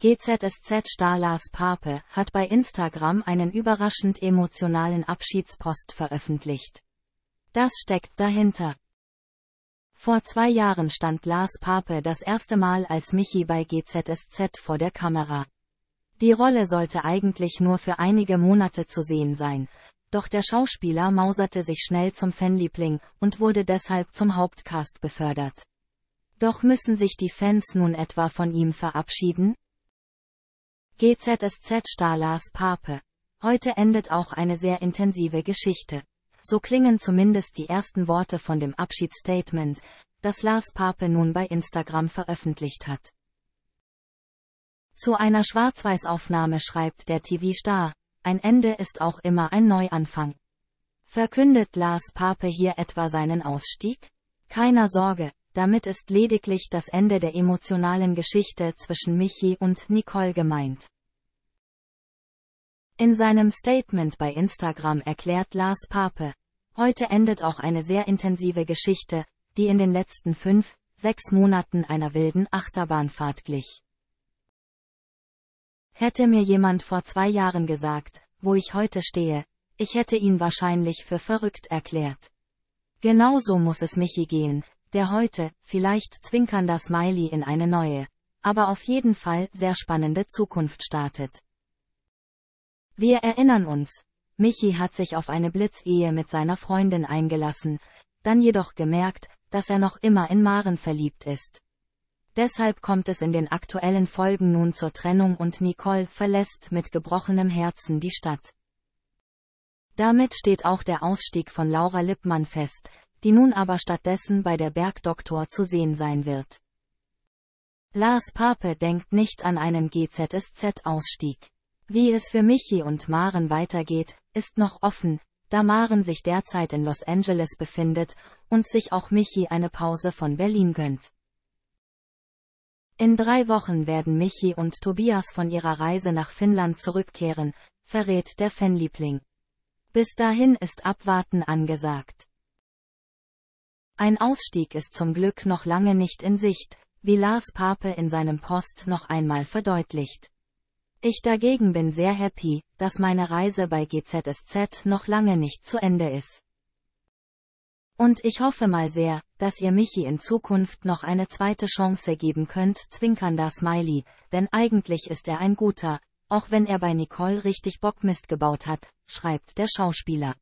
GZSZ-Star Lars Pape hat bei Instagram einen überraschend emotionalen Abschiedspost veröffentlicht. Das steckt dahinter. Vor zwei Jahren stand Lars Pape das erste Mal als Michi bei GZSZ vor der Kamera. Die Rolle sollte eigentlich nur für einige Monate zu sehen sein, doch der Schauspieler mauserte sich schnell zum Fanliebling und wurde deshalb zum Hauptcast befördert. Doch müssen sich die Fans nun etwa von ihm verabschieden? GZSZ star Lars Pape. Heute endet auch eine sehr intensive Geschichte. So klingen zumindest die ersten Worte von dem Abschiedsstatement, das Lars Pape nun bei Instagram veröffentlicht hat. Zu einer Schwarz-Weiß-Aufnahme schreibt der TV-Star, ein Ende ist auch immer ein Neuanfang. Verkündet Lars Pape hier etwa seinen Ausstieg? Keiner Sorge, damit ist lediglich das Ende der emotionalen Geschichte zwischen Michi und Nicole gemeint. In seinem Statement bei Instagram erklärt Lars Pape, heute endet auch eine sehr intensive Geschichte, die in den letzten fünf, sechs Monaten einer wilden Achterbahnfahrt glich. Hätte mir jemand vor zwei Jahren gesagt, wo ich heute stehe, ich hätte ihn wahrscheinlich für verrückt erklärt. Genauso muss es Michi gehen, der heute, vielleicht zwinkernder Smiley in eine neue, aber auf jeden Fall sehr spannende Zukunft startet. Wir erinnern uns, Michi hat sich auf eine Blitzehe mit seiner Freundin eingelassen, dann jedoch gemerkt, dass er noch immer in Maren verliebt ist. Deshalb kommt es in den aktuellen Folgen nun zur Trennung und Nicole verlässt mit gebrochenem Herzen die Stadt. Damit steht auch der Ausstieg von Laura Lippmann fest, die nun aber stattdessen bei der Bergdoktor zu sehen sein wird. Lars Pape denkt nicht an einen GZSZ-Ausstieg. Wie es für Michi und Maren weitergeht, ist noch offen, da Maren sich derzeit in Los Angeles befindet und sich auch Michi eine Pause von Berlin gönnt. In drei Wochen werden Michi und Tobias von ihrer Reise nach Finnland zurückkehren, verrät der Fanliebling. Bis dahin ist Abwarten angesagt. Ein Ausstieg ist zum Glück noch lange nicht in Sicht, wie Lars Pape in seinem Post noch einmal verdeutlicht. Ich dagegen bin sehr happy, dass meine Reise bei GZSZ noch lange nicht zu Ende ist. Und ich hoffe mal sehr, dass ihr Michi in Zukunft noch eine zweite Chance geben könnt, zwinkernder Smiley, denn eigentlich ist er ein guter, auch wenn er bei Nicole richtig Bockmist gebaut hat, schreibt der Schauspieler.